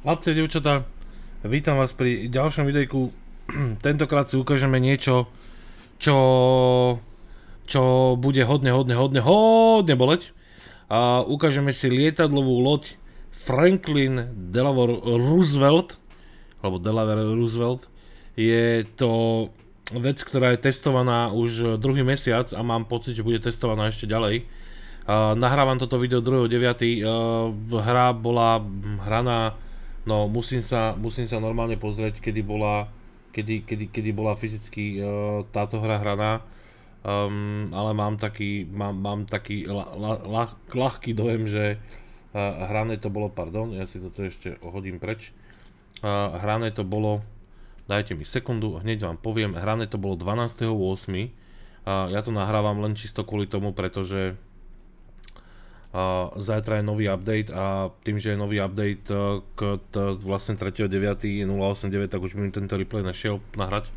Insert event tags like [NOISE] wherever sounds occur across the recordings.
Chlapce, devčatá, vítam vás pri ďalšom videjku. [CLEARS THROAT] Tentokrát si ukážeme niečo, čo, čo bude hodne, hodne, hodne, hodne boleť. A ukážeme si lietadlovú loď Franklin Delaware Roosevelt, alebo Delaware Roosevelt. Je to vec, ktorá je testovaná už druhý mesiac a mám pocit, že bude testovaná ešte ďalej. Uh, nahrávam toto video 2.9. Uh, e, hra bola hm, hraná No musím sa, musím sa normálne pozrieť, kedy bola, kedy, kedy, kedy bola fyzicky uh, táto hra hraná. Um, ale mám taký, mám, mám taký la, la, la, ľahký dojem, že uh, hrané to bolo, pardon, ja si toto ešte hodím preč. Uh, hrané to bolo, dajte mi sekundu, hneď vám poviem, hrané to bolo 12.8. Uh, ja to nahrávam len čisto kvôli tomu, pretože a zajtra je nový update a tým, že je nový update e, k vlastne 3.9.089, tak už mi tento replay nešiel nahrať.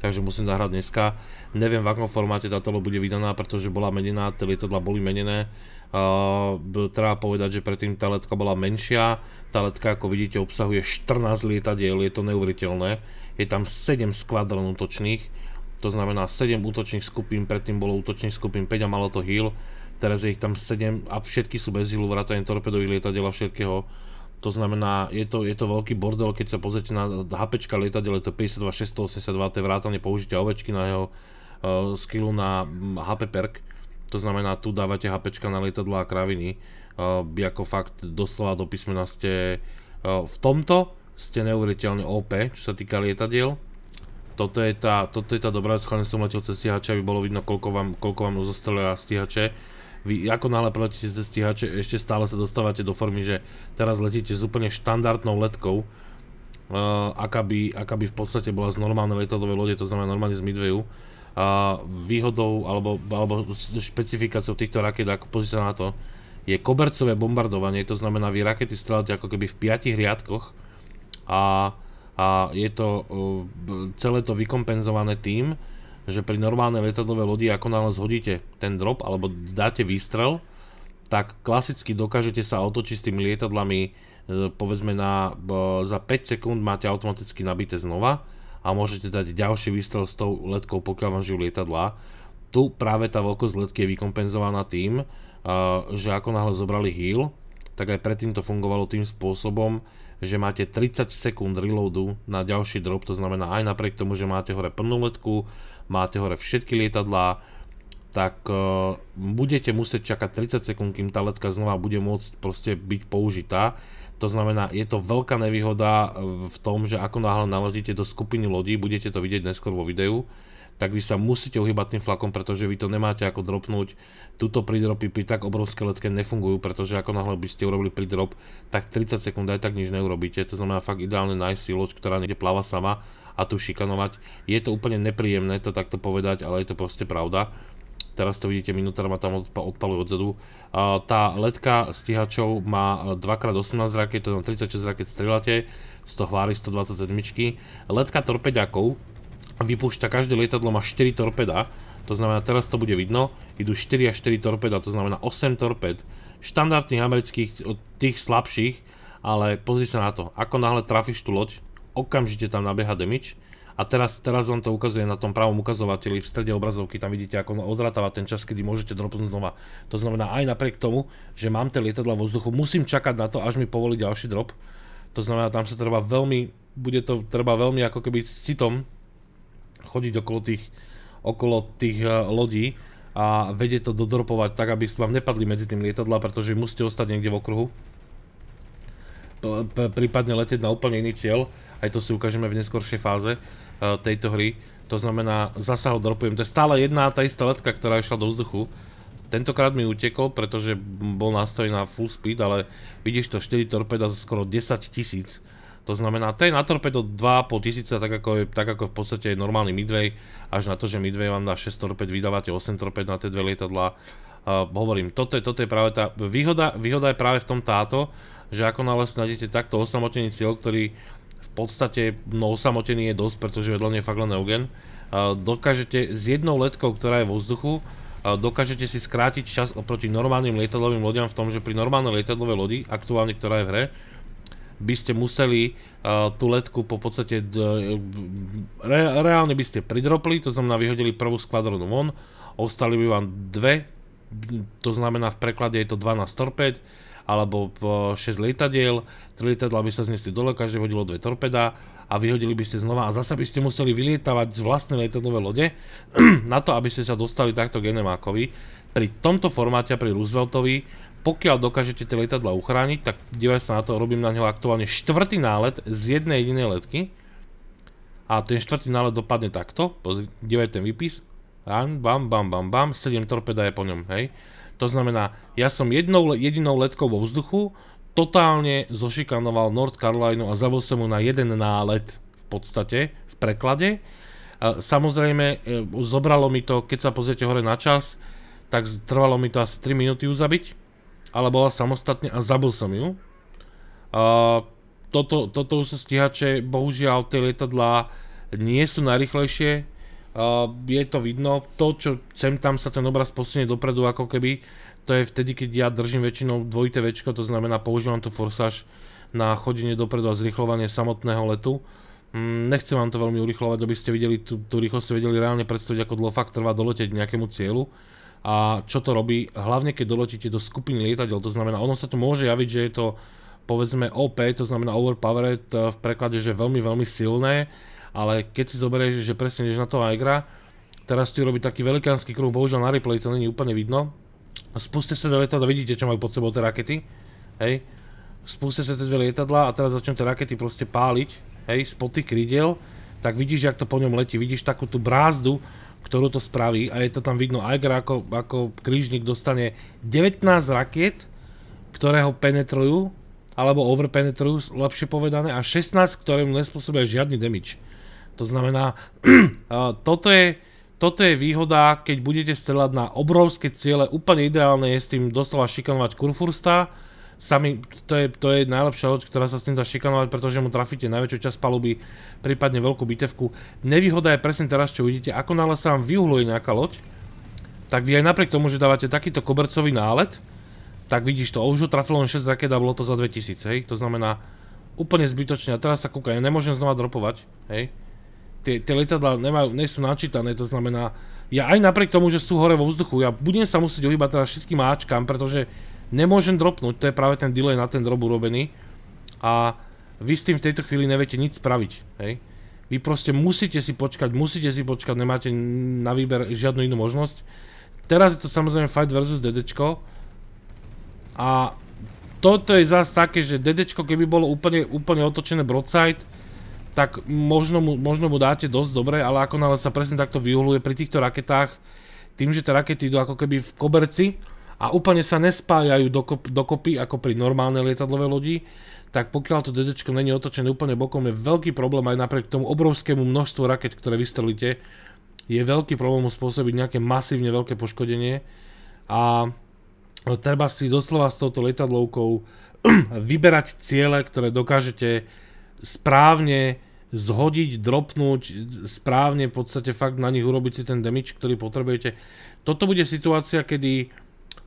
Takže musím zahrať dneska. Neviem v akom formáte táto bude vydaná, pretože bola menená, tie lietadla boli menené. Uh, treba povedať, že predtým tá letka bola menšia. Tá letka, ako vidíte, obsahuje 14 lietadiel, je to neuveriteľné. Je tam 7 skvadron útočných, to znamená 7 útočných skupín, predtým bolo útočných skupín 5 a malo to heal Teraz je ich tam 7 a všetky sú bez hilu, vrátane torpedových lietadiel a všetkého. To znamená, je to, je to veľký bordel, keď sa pozrite na HP lietadiel, je to 52 682, to je vrátane použitia ovečky na jeho uh, skillu na HP perk. To znamená, tu dávate HP na lietadla a kraviny. Uh, ako fakt doslova do písmena ste uh, v tomto ste neuveriteľne OP, čo sa týka lietadiel. Toto je tá, toto je tá dobrá schválne som letel cez stíhače, aby bolo vidno, koľko vám, koľko vám a stíhače vy ako náhle proletíte cez stíhače, ešte stále sa dostávate do formy, že teraz letíte s úplne štandardnou letkou, uh, aká, by, aká by v podstate bola z normálnej letadovej lode, to znamená normálne z Midwayu. výhodou alebo, alebo špecifikáciou týchto raket, ako pozrite na to, je kobercové bombardovanie, to znamená, vy rakety strelate ako keby v piatich riadkoch a, a je to, uh, celé to vykompenzované tým, že pri normálnej lietadlové lodi, ako náhle zhodíte ten drop alebo dáte výstrel, tak klasicky dokážete sa otočiť s tými lietadlami e, povedzme na, e, za 5 sekúnd máte automaticky nabité znova a môžete dať ďalší výstrel s tou letkou, pokiaľ vám žijú lietadlá. Tu práve tá veľkosť letky je vykompenzovaná tým, e, že ako náhle zobrali heal, tak aj predtým to fungovalo tým spôsobom, že máte 30 sekúnd reloadu na ďalší drop, to znamená aj napriek tomu, že máte hore plnú letku, máte hore všetky lietadlá, tak e, budete musieť čakať 30 sekúnd, kým tá letka znova bude môcť proste byť použitá. To znamená, je to veľká nevýhoda e, v tom, že ako náhle naletíte do skupiny lodí, budete to vidieť neskôr vo videu, tak vy sa musíte uhybať tým flakom, pretože vy to nemáte ako dropnúť. Tuto pridropy pri tak obrovské letke nefungujú, pretože ako náhle by ste urobili pridrop, tak 30 sekúnd aj tak nič neurobíte. To znamená fakt ideálne nájsť si loď, ktorá niekde pláva sama a tu šikanovať. Je to úplne nepríjemné to takto povedať, ale je to proste pravda. Teraz to vidíte, minútor ma tam odpaluje odzadu. Tá letka stíhačov má 2x18 e, raket, to je 36 raket strieľate, z toho hvári 127. Letka torpeďakov vypúšťa, každé lietadlo má 4 torpeda, to znamená, teraz to bude vidno, idú 4 a 4 torpeda, to znamená 8 torped, štandardných amerických, od tých slabších, ale pozri sa na to, ako náhle trafíš tú loď, okamžite tam nabieha damage. A teraz, teraz vám to ukazuje na tom pravom ukazovateli, v strede obrazovky, tam vidíte, ako odratáva ten čas, kedy môžete dropnúť znova. To znamená, aj napriek tomu, že mám tie lietadla vo vzduchu, musím čakať na to, až mi povolí ďalší drop. To znamená, tam sa treba veľmi, bude to treba veľmi ako keby s citom chodiť okolo tých, okolo tých e, lodí a vedieť to dodropovať tak, aby vám nepadli medzi tým lietadla, pretože musíte ostať niekde v okruhu. P prípadne letieť na úplne iný cieľ aj to si ukážeme v neskoršej fáze e, tejto hry. To znamená, zasa ho dropujem. To je stále jedna tá istá letka, ktorá išla do vzduchu. Tentokrát mi utekol, pretože bol nastojený na full speed, ale vidíš to, 4 torpeda za skoro 10 tisíc. To znamená, to je na torpedo 2,5 tisíca, tak ako, je, tak ako v podstate je normálny Midway, až na to, že Midway vám dá 6 torped, vydávate 8 torped na tie dve lietadlá. Uh, hovorím, toto je, toto je práve tá výhoda, výhoda je práve v tom táto, že ako náhle nájdete takto osamotený cieľ, ktorý podstate no osamotený je dosť, pretože vedľa mňa je fakt len Eugen. Dokážete s jednou letkou, ktorá je vo vzduchu, dokážete si skrátiť čas oproti normálnym lietadlovým lodiam v tom, že pri normálnej lietadlovej lodi, aktuálne ktorá je v hre, by ste museli uh, tú letku po podstate re, reálne by ste pridropli, to znamená vyhodili prvú skvadronu von, ostali by vám dve, to znamená v preklade je to 12 torpéd, alebo 6 lietadiel, 3 lietadla by sa znesli dole, každé hodilo dve torpeda a vyhodili by ste znova a zasa by ste museli vylietávať z vlastné lietadlové lode [CLEARS THROAT] na to, aby ste sa dostali takto k Enemákovi. Pri tomto formáte a pri Rooseveltovi pokiaľ dokážete tie lietadla uchrániť, tak dívaj sa na to, robím na ňo aktuálne štvrtý nálet z jednej jedinej letky. A ten štvrtý nálet dopadne takto, dívaj ten výpis. Bam, bam, bam, bam, bam, 7 torpeda je po ňom, hej. To znamená, ja som jednou, jedinou letkou vo vzduchu totálne zošikanoval North Carolinu a zabil som mu na jeden nálet v podstate, v preklade. Samozrejme, e, zobralo mi to, keď sa pozriete hore na čas, tak trvalo mi to asi 3 minúty ju zabiť, ale bola samostatne a zabil som ju. Toto, toto sa stíhače, bohužiaľ tie lietadlá nie sú najrychlejšie, Uh, je to vidno, to čo sem tam sa ten obraz posunie dopredu ako keby, to je vtedy keď ja držím väčšinou dvojité večko, to znamená používam tu forsáž na chodenie dopredu a zrychľovanie samotného letu. Mm, nechcem vám to veľmi urychľovať, aby ste videli tú, tú rýchlosť, vedeli reálne predstaviť ako dlho fakt trvá doletieť nejakému cieľu a čo to robí, hlavne keď doletíte do skupiny lietadiel, to znamená ono sa tu môže javiť, že je to povedzme OP, to znamená overpowered eh, v preklade, že veľmi veľmi silné, ale keď si zoberieš, že presne ideš na toho Aigra, teraz ti robí taký velikánsky kruh, bohužiaľ na replay to není úplne vidno. Spúste sa do lietadla, vidíte, čo majú pod sebou tie rakety, hej. Spúste sa tie dve lietadla a teraz začnú tie rakety proste páliť, hej, spod tých krydiel, tak vidíš, jak to po ňom letí, vidíš takú tú brázdu, ktorú to spraví a je to tam vidno, Aigra ako, ako krížnik dostane 19 raket ktoré ho penetrujú, alebo overpenetrujú, lepšie povedané, a 16, ktoré mu nespôsobia žiadny damage. To znamená, [CLEARS THROAT] toto je, toto je výhoda, keď budete strelať na obrovské ciele, úplne ideálne je s tým doslova šikanovať Kurfursta, sami, to je, to je najlepšia loď, ktorá sa s tým dá šikanovať, pretože mu trafíte najväčšiu časť paluby, prípadne veľkú bitevku. Nevýhoda je presne teraz, čo vidíte, ako náhle sa vám vyuhluje nejaká loď, tak vy aj napriek tomu, že dávate takýto kobercový nálet, tak vidíš to, už ho trafilo len 6 raket a bolo to za 2000, hej, to znamená úplne zbytočne a teraz sa kúka, ja nemôžem znova dropovať, hej, tie, tie letadla nemajú, nie sú načítané, to znamená, ja aj napriek tomu, že sú hore vo vzduchu, ja budem sa musieť ohýbať teda všetkým áčkam, pretože nemôžem dropnúť, to je práve ten delay na ten drop urobený a vy s tým v tejto chvíli neviete nič spraviť, hej. Vy proste musíte si počkať, musíte si počkať, nemáte na výber žiadnu inú možnosť. Teraz je to samozrejme fight versus dedečko a toto je zase také, že dedečko keby bolo úplne, úplne otočené broadside, tak možno mu, možno mu dáte dosť dobre, ale ako náhle sa presne takto vyhľuje pri týchto raketách, tým, že tie rakety idú ako keby v koberci a úplne sa nespájajú dokop, dokopy ako pri normálnej lietadlovej lodi, tak pokiaľ to DD není otočené úplne bokom, je veľký problém aj napriek tomu obrovskému množstvu raket, ktoré vystrelíte, je veľký problém mu spôsobiť nejaké masívne veľké poškodenie a treba si doslova s touto lietadlovkou [CLEARS THROAT] vyberať ciele, ktoré dokážete správne zhodiť, dropnúť, správne v podstate fakt na nich urobiť si ten damage, ktorý potrebujete. Toto bude situácia, kedy,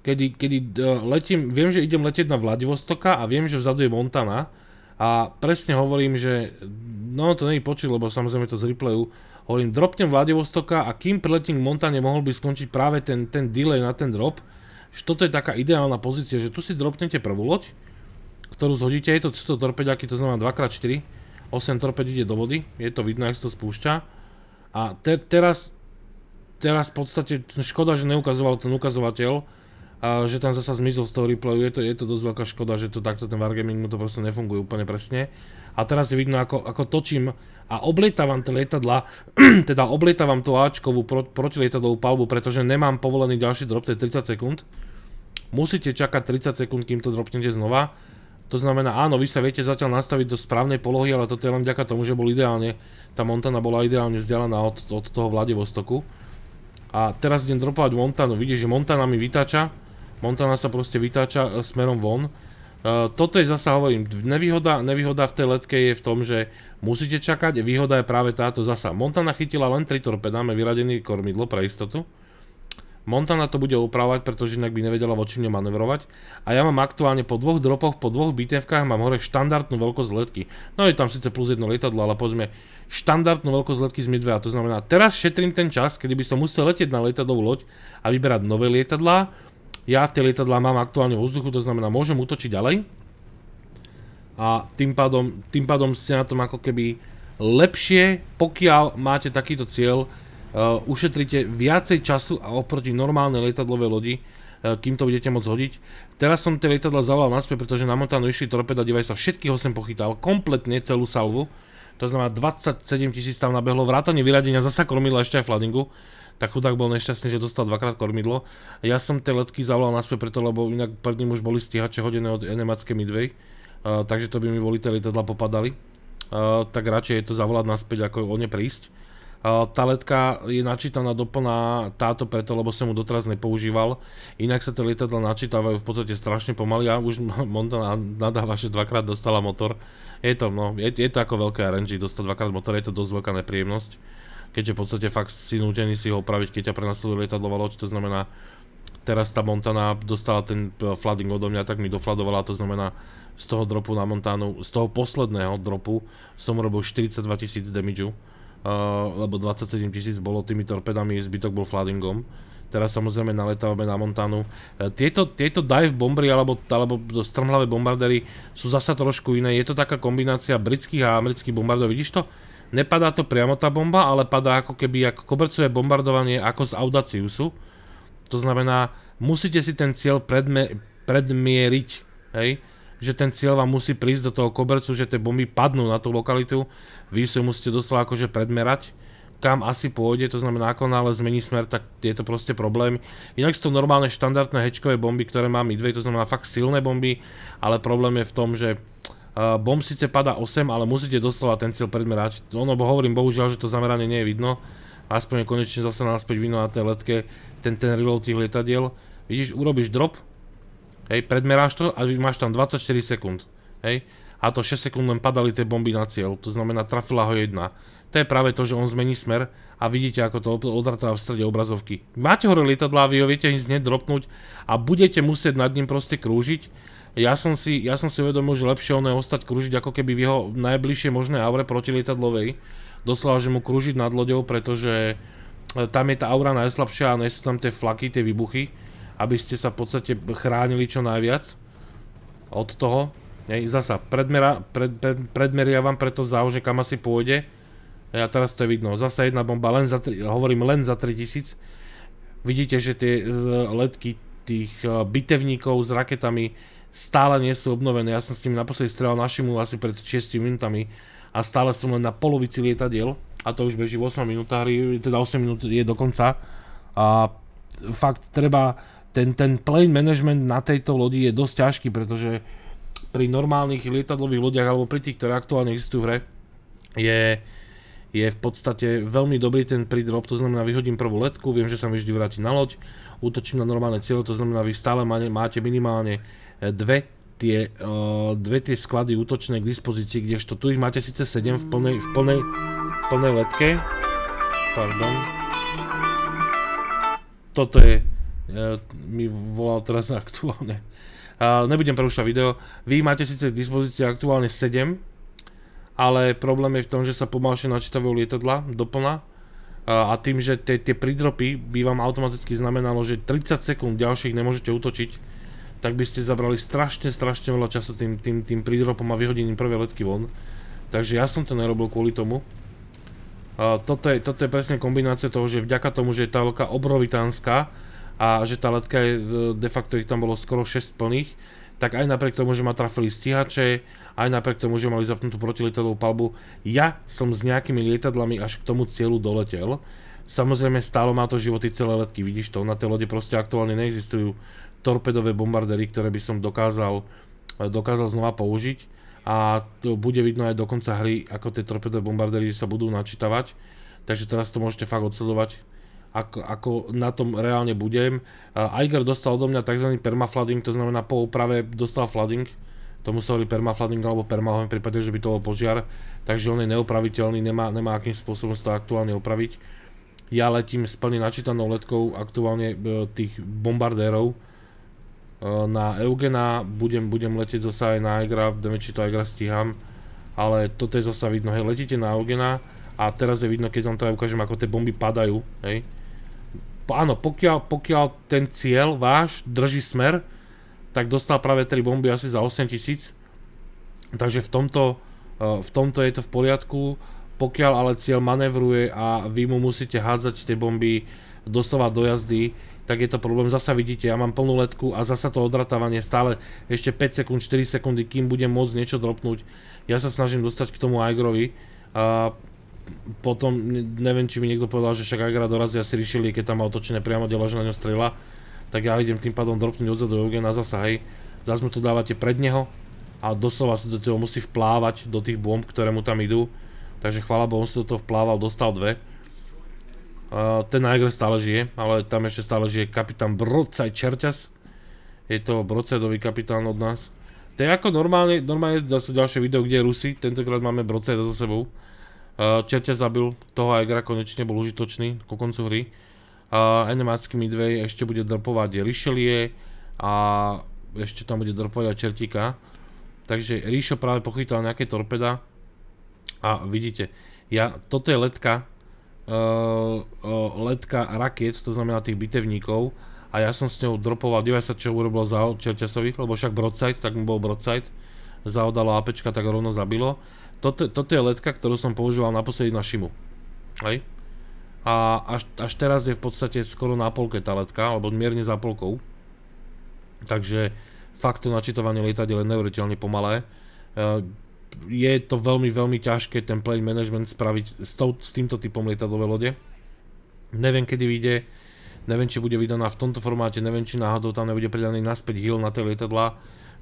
kedy, kedy e, letím, viem, že idem letieť na Vladivostoka a viem, že vzadu je Montana a presne hovorím, že no to není počuť, lebo samozrejme to z replayu, hovorím dropnem Vladivostoka a kým preletím k Montane mohol by skončiť práve ten, ten delay na ten drop, že toto je taká ideálna pozícia, že tu si dropnete prvú loď, ktorú zhodíte, je to to torpeďaky, to znamená 2x4, 8 torped ide do vody, je to vidno, ak sa to spúšťa. A te, teraz, teraz v podstate škoda, že neukazoval ten ukazovateľ, a že tam zasa zmizol z toho replayu, je to, je to dosť veľká škoda, že to takto ten Wargaming mu to proste nefunguje úplne presne. A teraz je vidno, ako, ako točím a oblietávam tie lietadla, [CLEARS THROAT] teda oblietávam tú Ačkovú pro, protilietadlovú palbu, pretože nemám povolený ďalší drop, to je 30 sekúnd. Musíte čakať 30 sekúnd, kým to dropnete znova to znamená, áno, vy sa viete zatiaľ nastaviť do správnej polohy, ale toto je len vďaka tomu, že bol ideálne, tá Montana bola ideálne vzdialená od, od toho Vladivostoku. A teraz idem dropovať Montanu, vidíš, že Montana mi vytáča, Montana sa proste vytáča e, smerom von. Uh, toto je zasa hovorím, nevýhoda, nevýhoda v tej letke je v tom, že musíte čakať, výhoda je práve táto zasa. Montana chytila len 3 torpedáme vyradený kormidlo pre istotu. Montana to bude upravovať, pretože inak by nevedela voči mne manevrovať. A ja mám aktuálne po dvoch dropoch, po dvoch bitevkách mám hore štandardnú veľkosť letky. No je tam síce plus jedno lietadlo, ale povedzme štandardnú veľkosť letky z A To znamená, teraz šetrím ten čas, kedy by som musel letieť na lietadovú loď a vyberať nové lietadlá. Ja tie lietadlá mám aktuálne vo vzduchu, to znamená, môžem útočiť ďalej. A tým pádom, tým pádom ste na tom ako keby lepšie, pokiaľ máte takýto cieľ, Eh, Ušetrite viacej času a oproti normálnej letadlové lodi, eh, kým to budete môcť hodiť. Teraz som tie letadla zavolal naspäť, pretože na Montanu išli torpeda sa všetkých 8 pochytal, kompletne celú salvu. To znamená 27 tisíc tam nabehlo, vrátanie vyradenia zasa kormidla ešte aj fladingu. Tak chudák bol nešťastný, že dostal dvakrát kormidlo. Ja som tie letky zavolal naspäť preto, lebo inak pred ním už boli stíhače hodené od enemacké Midway. Uh, takže to by mi boli tie letadla popadali. tak radšej je to zavolať naspäť, ako o ne prísť. Eh, tá letka je načítaná doplná táto preto, lebo som mu doteraz nepoužíval. Inak sa tie lietadla načítavajú v podstate strašne pomaly a už [LAUGHS] Montana nadáva, že dvakrát dostala motor. Je to, no, je, je to ako veľké RNG, dostať dvakrát motor, je to dosť veľká nepríjemnosť. Keďže v podstate fakt si nutený si ho opraviť, keď ťa prenasleduje lietadlo loď, to znamená teraz tá Montana dostala ten eh, flooding odo mňa, tak mi dofladovala, to znamená z toho dropu na montanu, z toho posledného dropu som robil 42 000 damage Eh, lebo 27 tisíc bolo tými torpedami, zbytok bol floodingom. Teraz samozrejme naletávame na Montanu. Eh, tieto, tieto dive bombery alebo, alebo strmhlavé bombardery sú zasa trošku iné. Je to taká kombinácia britských a amerických bombardov, vidíš to? Nepadá to priamo tá bomba, ale padá ako keby ako kobercové bombardovanie ako z Audaciusu. To znamená, musíte si ten cieľ predme, predmieriť, hej? že ten cieľ vám musí prísť do toho kobercu, že tie bomby padnú na tú lokalitu, vy si musíte doslova akože predmerať kam asi pôjde, to znamená ako náhle zmení smer, tak je to proste problém. Inak sú to normálne štandardné hečkové bomby, ktoré má Midway, to znamená fakt silné bomby, ale problém je v tom, že bomb síce padá 8, ale musíte doslova ten cieľ predmerať. Ono, bo hovorím, bohužiaľ, že to zameranie nie je vidno, aspoň konečne zase naspäť vidno na tej letke ten, ten reload tých lietadiel. Vidíš, urobíš drop, Hej, predmeráš to a máš tam 24 sekúnd. Hej, a to 6 sekúnd len padali tie bomby na cieľ, to znamená trafila ho jedna. To je práve to, že on zmení smer a vidíte, ako to odratáva v strede obrazovky. Máte hore lietadlá, vy ho viete hneď nedropnúť a budete musieť nad ním proste krúžiť. Ja som si, ja som si uvedomil, že lepšie ono je ostať krúžiť ako keby v jeho najbližšej možnej aure protilietadlovej. Doslova, že mu krúžiť nad loďou, pretože e, tam je tá aura najslabšia a nie sú tam tie flaky, tie výbuchy aby ste sa v podstate chránili čo najviac od toho. Hej, zasa, predmera, pred, pred, predmeria vám preto že kam asi pôjde. A teraz to je vidno. Zasa jedna bomba, len za 3, hovorím len za 3000. Vidíte, že tie e, letky tých e, bitevníkov s raketami stále nie sú obnovené. Ja som s nimi naposledy strelal Šimu asi pred 6 minútami a stále som len na polovici lietadiel a to už beží v 8 minútach, teda 8 minút je dokonca a fakt treba ten, ten plane management na tejto lodi je dosť ťažký, pretože pri normálnych lietadlových lodiach alebo pri tých, ktoré aktuálne existujú v hre, je, je v podstate veľmi dobrý ten pridrop, to znamená vyhodím prvú letku, viem, že sa mi vždy vráti na loď, útočím na normálne cieľe, to znamená vy stále máte minimálne eh, dve tie, eh, dve tie sklady útočné k dispozícii, kdežto tu ich máte síce 7 v plnej, v plnej, v plnej letke. Pardon. Toto je mi volal teraz aktuálne. Nebudem prerušať video. Vy máte síce k dispozícii aktuálne 7, ale problém je v tom, že sa pomalšie načítavujú lietadla doplna a tým, že tie, pridropy by vám automaticky znamenalo, že 30 sekúnd ďalších nemôžete utočiť, tak by ste zabrali strašne, strašne veľa času tým, pridropom a vyhodením prvé letky von. Takže ja som to nerobil kvôli tomu. toto je, toto je presne kombinácia toho, že vďaka tomu, že je tá veľká obrovitánska, a že tá letka je, e, de facto ich tam bolo skoro 6 plných, tak aj napriek tomu, že ma trafili stíhače, aj napriek tomu, že mali zapnutú protilietadlovú palbu, ja som s nejakými lietadlami až k tomu cieľu doletel. Samozrejme, stálo má to životy celé letky, vidíš to, na tej lode proste aktuálne neexistujú torpedové bombardery, ktoré by som dokázal, e, dokázal znova použiť a to bude vidno aj do konca hry, ako tie torpedové bombardery sa budú načítavať, takže teraz to môžete fakt odsledovať, ako, ako na tom reálne budem. Iger dostal do mňa tzv. permaflooding, to znamená po úprave dostal flooding, To sa byť permaflooding alebo permahom v prípade, že by to bol požiar, takže on je neopraviteľný, nemá, nemá akým spôsobom sa to aktuálne opraviť. Ja letím s plne načítanou letkou aktuálne e, tých bombardérov e, na Eugena, budem, budem letieť zase aj na Egra, neviem či to Egra stíham, ale toto je zase vidno, hej, letíte na Eugena a teraz je vidno, keď vám to aj ukážem, ako tie bomby padajú, hej, áno, pokiaľ, pokiaľ ten cieľ váš drží smer, tak dostal práve 3 bomby asi za 8000. Takže v tomto, e, v tomto je to v poriadku. Pokiaľ ale cieľ manevruje a vy mu musíte hádzať tie bomby doslova do jazdy, tak je to problém. Zasa vidíte, ja mám plnú letku a zasa to odratávanie stále ešte 5 sekúnd, 4 sekundy, kým budem môcť niečo dropnúť. Ja sa snažím dostať k tomu igrovi potom, neviem, či mi niekto povedal, že však Agra dorazí asi riešili, keď tam mal točené priamo delo, že na ňo strela, tak ja idem tým pádom dropnúť odzadu Eugena zasa, hej. Zas mu to dávate pred neho a doslova sa do toho musí vplávať, do tých bomb, ktoré mu tam idú. Takže chvála Bohu, on si do toho vplával, dostal dve. Ten ten Agra stále žije, ale tam ešte stále žije kapitán Brocaj Čerťas. Je to Brocajdový kapitán od nás. To je ako normálne, normálne dá sa ďalšie video, kde je Rusy, tentokrát máme Brocajda za sebou. Eh, Čerťa zabil, toho Aegra, konečne bol užitočný ku koncu hry. Enemácky eh, Midway ešte bude drpovať Rišelie a ešte tam bude drpovať aj Čertíka. Takže Ríšo práve pochytal nejaké torpeda a vidíte, ja, toto je letka, uh, uh, letka rakiet, to znamená tých bitevníkov a ja som s ňou dropoval sa čo urobilo za Čerťasovi, lebo však broadside, tak mu bol broadside, zaodalo APčka, tak rovno zabilo. Toto, toto je letka, ktorú som používal naposledy na Šimu. Hej? A až, až teraz je v podstate skoro na polke tá letka, alebo mierne za polkou. Takže fakt to načítovanie lietadiel je neuveriteľne pomalé. E, je to veľmi, veľmi ťažké ten plane management spraviť s, s týmto typom lietadlovej lode. Neviem, kedy vyjde, neviem, či bude vydaná v tomto formáte, neviem, či náhodou tam nebude pridaný naspäť hill na tie lietadla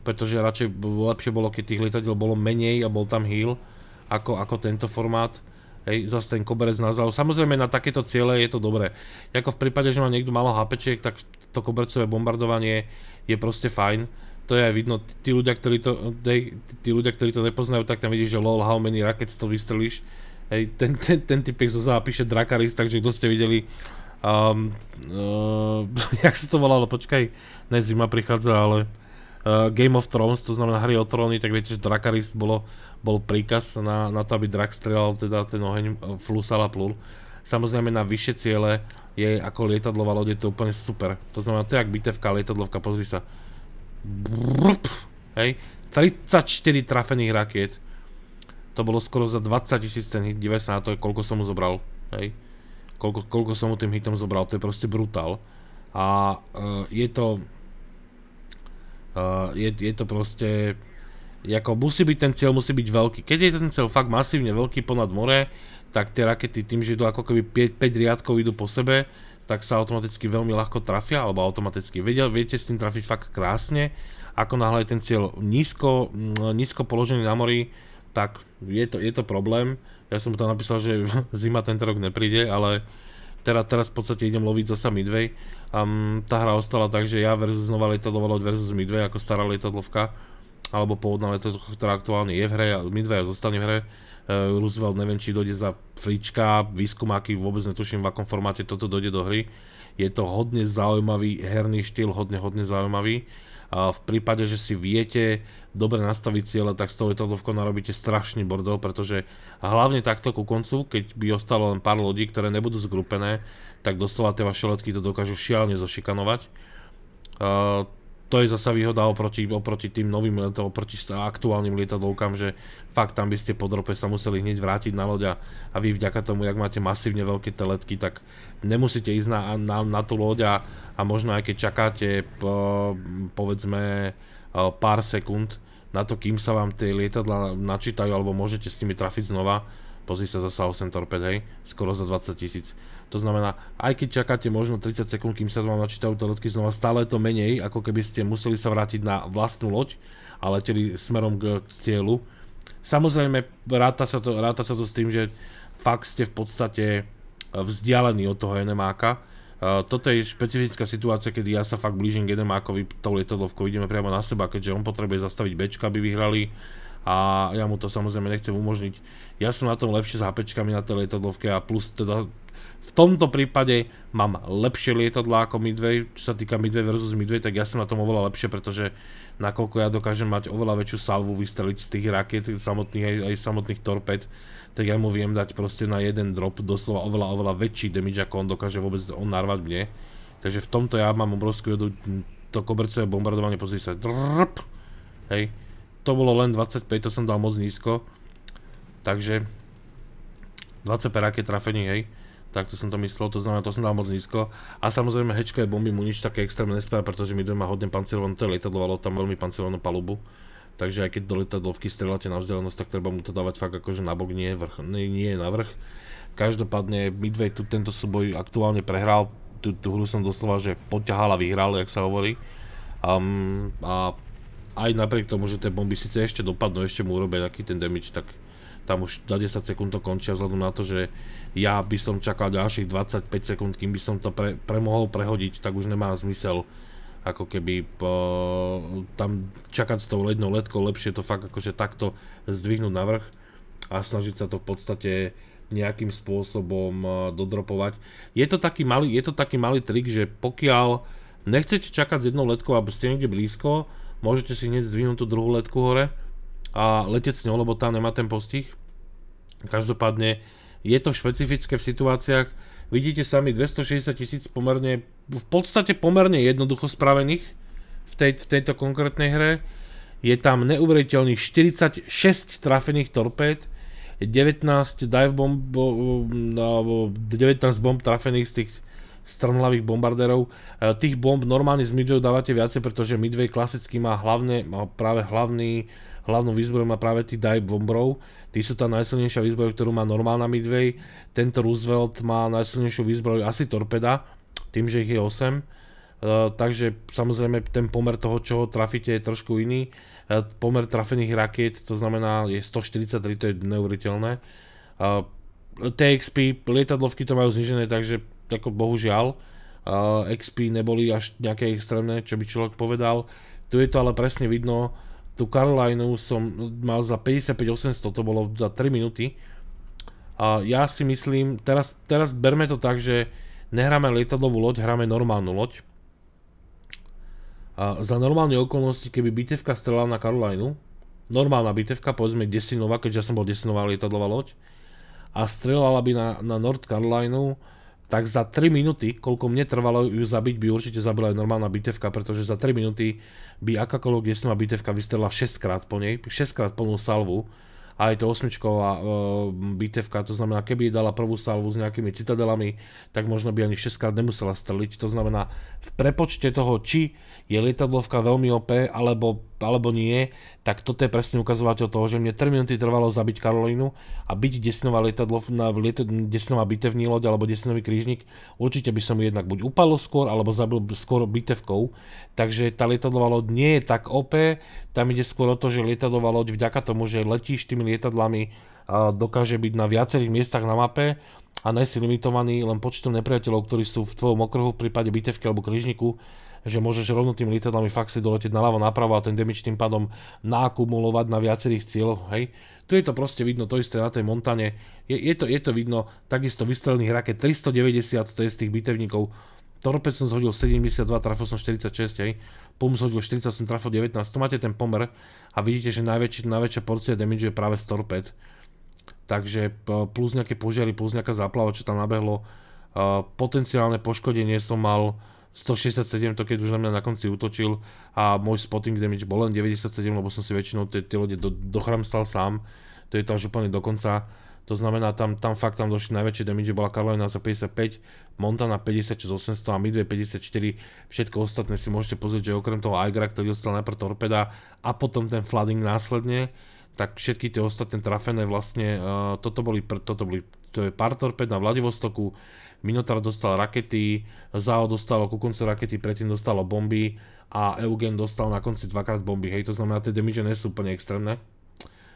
pretože radšej lepšie bolo, keď tých lietadiel bolo menej a bol tam heal, ako, ako tento formát. Hej, zase ten koberec na záľu. Samozrejme na takéto ciele je to dobré. Jako v prípade, že má niekto malo HP, tak to kobercové bombardovanie je proste fajn. To je aj vidno, tí ľudia, ktorí to, tí, tí ľudia, ktorí to nepoznajú, tak tam vidíš, že lol, how many rackets to vystrelíš. Hej, ten, ten, ten typek zo píše Drakaris, takže kto ste videli, um, uh, [LAUGHS] jak sa to volalo, počkaj, ne zima prichádza, ale uh, Game of Thrones, to znamená hry o tróny, tak viete, že Drakarist bolo, bol príkaz na, na to, aby Drak strelal teda ten oheň, eh, flusal a plul. Samozrejme na vyššie ciele je ako lietadlová loď, je to úplne super. To znamená, to je jak bitevka, lietadlovka, pozri sa. Brp, hej, 34 trafených rakiet. To bolo skoro za 20 tisíc ten hit, sa na to, koľko som mu zobral, hej. Koľko, koľko som mu tým hitom zobral, to je proste brutál. A uh, je to, Uh, je, je to proste ako musí byť ten cieľ, musí byť veľký. Keď je ten cieľ fakt masívne veľký ponad more, tak tie rakety tým, že idú ako keby 5, 5 riadkov idú po sebe, tak sa automaticky veľmi ľahko trafia, alebo automaticky vedia, viete s tým trafiť fakt krásne. Ako náhle je ten cieľ nízko, mm, nízko položený na mori, tak je to, je to problém. Ja som tam napísal, že [LAUGHS] zima tento rok nepríde, ale teraz, teraz v podstate idem loviť zasa Midway Um, tá hra ostala tak, že ja versus nová lietadlová loď versus Midway ako stará letadlovka alebo pôvodná letadlovka, ktorá aktuálne je v hre a Midway zostane v hre. Uh, Roosevelt neviem, či dojde za frička, výskumáky, vôbec netuším v akom formáte toto dojde do hry. Je to hodne zaujímavý herný štýl, hodne, hodne zaujímavý. A v prípade, že si viete dobre nastaviť cieľa, tak s tou letadlovkou narobíte strašný bordel, pretože hlavne takto ku koncu, keď by ostalo len pár lodí, ktoré nebudú zgrupené, tak doslova tie vaše letky to dokážu šialne zošikanovať. Uh, to je zasa výhoda oproti, oproti tým novým, oproti aktuálnym lietadlovkám, že fakt tam by ste po drope sa museli hneď vrátiť na loď a, a vy vďaka tomu, jak máte masívne veľké teletky, tak nemusíte ísť na, na, na tú loď a, a možno aj keď čakáte po, povedzme e, pár sekúnd na to, kým sa vám tie lietadla načítajú alebo môžete s nimi trafiť znova, Pozri sa zasa 8 torped, hej, skoro za 20 tisíc. To znamená, aj keď čakáte možno 30 sekúnd, kým sa vám načítajú tie letky znova, stále je to menej, ako keby ste museli sa vrátiť na vlastnú loď a leteli smerom k cieľu. Samozrejme, ráta sa to, ráta sa to s tým, že fakt ste v podstate eh, vzdialení od toho NMA-ka. Eh, toto je špecifická situácia, kedy ja sa fakt blížim k NMA-kovi tou lietadlovkou, ideme priamo na seba, keďže on potrebuje zastaviť Bčko, aby vyhrali a ja mu to samozrejme nechcem umožniť. Ja som na tom lepšie s HPčkami na tej lietadlovke a plus teda v tomto prípade mám lepšie lietadla ako Midway, čo sa týka Midway versus Midway, tak ja som na tom oveľa lepšie, pretože nakoľko ja dokážem mať oveľa väčšiu salvu vystreliť z tých rakiet, samotných, aj, aj samotných torped, tak ja mu viem dať proste na jeden drop doslova oveľa, oveľa väčší damage, ako on dokáže vôbec on narvať mne. Takže v tomto ja mám obrovskú jedu, to kobercové bombardovanie, pozri sa, drrrp, hej, to bolo len 25, to som dal moc nízko. Takže 20 perak je trafený, hej. Tak to som to myslel, to znamená, to som dal moc nízko. A samozrejme je bomby mu nič také extrémne nespravia, pretože mi má hodne pancirované, to je lietadlo, ale tam veľmi pancirovanú palubu. Takže aj keď do letadlovky strieľate na vzdialenosť, tak treba mu to dávať fakt akože na bok, nie, vrch, nie, nie na vrch. Každopádne Midway tu tento súboj aktuálne prehral, tú, tú hru som doslova, že poťahal a vyhral, jak sa hovorí. Um, a aj napriek tomu, že tie bomby síce ešte dopadnú, ešte mu urobia nejaký ten damage, tak tam už za 10 sekúnd to končia vzhľadom na to, že ja by som čakal ďalších 25 sekúnd, kým by som to pre, premohol prehodiť, tak už nemá zmysel ako keby po, tam čakať s tou lednou letkou, lepšie to fakt akože takto zdvihnúť na vrch a snažiť sa to v podstate nejakým spôsobom e, dodropovať. Je to taký malý, je to taký malý trik, že pokiaľ nechcete čakať s jednou letkou, aby ste niekde blízko, môžete si hneď zdvihnúť tú druhú letku hore a letieť s ňou, lebo tam nemá ten postih. Každopádne je to špecifické v situáciách, vidíte sami 260 tisíc pomerne, v podstate pomerne jednoducho spravených v, tej, v tejto konkrétnej hre. Je tam neuveriteľných 46 trafených torpéd, 19 dive bomb, 19 bomb trafených z tých strmlavých bombardérov. E, tých bomb normálne z Midway dávate viacej, pretože Midway klasicky má hlavne, má práve hlavný, hlavnú výzbroj má práve tí dive bombrov. Tí sú tá najsilnejšia výzbroj, ktorú má normálna Midway. Tento Roosevelt má najsilnejšiu výzbroj asi torpeda, tým, že ich je 8. E, takže samozrejme ten pomer toho, čo trafíte, je trošku iný. E, pomer trafených rakiet, to znamená je 143, to je neuveriteľné. TXP, lietadlovky to majú znižené, takže ako bohužiaľ, uh, XP neboli až nejaké extrémne, čo by človek povedal. Tu je to ale presne vidno, tú Carolineu som mal za 55-800, to bolo za 3 minúty. A uh, ja si myslím, teraz, teraz berme to tak, že nehráme lietadlovú loď, hráme normálnu loď. uh, za normálne okolnosti, keby bitevka strelala na Carolineu, normálna bitevka, povedzme Desinová, keďže ja som bol Desinová lietadlová loď, a strelala by na, na North Carolinu, tak za 3 minúty, koľko mne trvalo ju zabiť, by určite zabila aj normálna bitevka, pretože za 3 minúty by akákoľvek jesnová bitevka vystrela 6 krát po nej, 6 krát plnú salvu a je to osmičková e, bitevka, to znamená, keby jej dala prvú salvu s nejakými citadelami, tak možno by ani 6 krát nemusela streliť, to znamená, v prepočte toho, či je lietadlovka veľmi OP alebo, alebo nie, tak toto je presne ukazovateľ toho, že mne 3 minúty trvalo zabiť Karolínu a byť desinová lietadlo, na liet, desinová bitevný loď alebo desinový krížnik, určite by som ju jednak buď upalo skôr alebo zabil skôr bitevkou. Takže tá lietadlová loď nie je tak OP, tam ide skôr o to, že lietadlová loď vďaka tomu, že letíš tými lietadlami, dokáže byť na viacerých miestach na mape a si limitovaný len počtom nepriateľov, ktorí sú v tvojom okruhu v prípade bitevky alebo krížniku, že môžeš rovno tým lietadlami fakt si doletieť naľavo, napravo a ten damage tým pádom nakumulovať na viacerých cieľoch, hej. Tu je to proste vidno, to isté na tej Montane, je, je, to, je to vidno, takisto vystrelených raket 390, to je z tých bitevníkov, torpec som zhodil 72, trafil som 46, hej. Pum zhodil 40, som trafil 19, tu máte ten pomer a vidíte, že najväčší, najväčšia porcia damage je práve z torped. Takže plus nejaké požiary, plus nejaká záplava, čo tam nabehlo, e, potenciálne poškodenie som mal 167 to keď už na mňa na konci útočil a môj spotting damage bol len 97, lebo som si väčšinou tie, tie lode do, dochramstal sám, to je to už úplne dokonca. To znamená, tam, tam fakt tam došli najväčšie damage, bola Karolina za 55, Montana 56 800 a Midway 54, všetko ostatné si môžete pozrieť, že okrem toho Igra, ktorý dostal najprv Torpeda a potom ten Flooding následne, tak všetky tie ostatné trafené vlastne, uh, toto boli, toto boli, to je pár torped na Vladivostoku, Minotaur dostal rakety, Zao dostalo ku koncu rakety, predtým dostalo bomby a Eugen dostal na konci dvakrát bomby, hej, to znamená, tie damage nie sú úplne extrémne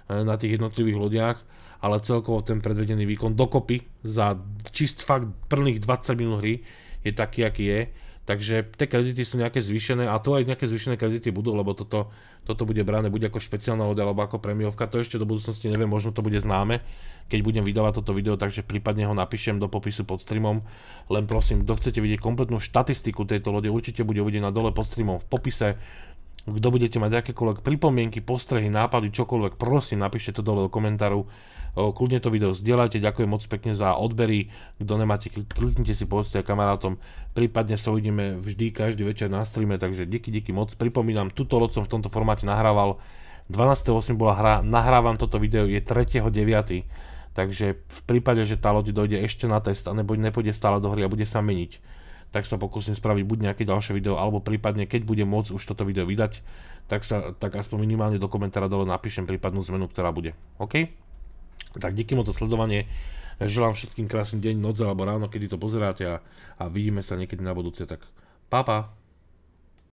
e, na tých jednotlivých ľudiach, ale celkovo ten predvedený výkon dokopy za čist fakt prvných 20 minút hry je taký, aký je Takže tie kredity sú nejaké zvýšené a to aj nejaké zvýšené kredity budú, lebo toto, toto bude brané buď ako špeciálna loď alebo ako premiovka, to ešte do budúcnosti neviem, možno to bude známe, keď budem vydávať toto video, takže prípadne ho napíšem do popisu pod streamom. Len prosím, kto chcete vidieť kompletnú štatistiku tejto lode, určite bude uvedená dole pod streamom v popise. Kto budete mať akékoľvek pripomienky, postrehy, nápady, čokoľvek, prosím, napíšte to dole do komentáru Kľudne to video zdieľajte, ďakujem moc pekne za odbery. Kto nemáte, kliknite si povedzte kamarátom. Prípadne sa uvidíme vždy každý večer na streame, takže díky, díky moc. Pripomínam, tuto loď som v tomto formáte nahrával. 12.8 bola hra, nahrávam toto video, je 3.9. Takže v prípade, že tá loď dojde ešte na test a nebo nepôjde stále do hry a bude sa meniť, tak sa pokúsim spraviť buď nejaké ďalšie video, alebo prípadne, keď bude môcť už toto video vydať, tak, sa, tak aspoň minimálne do komentára dole napíšem prípadnú zmenu, ktorá bude. OK? Tak díky moc za sledovanie. Želám všetkým krásny deň, noc alebo ráno, kedy to pozeráte a, a vidíme sa niekedy na budúce. Tak pa pa.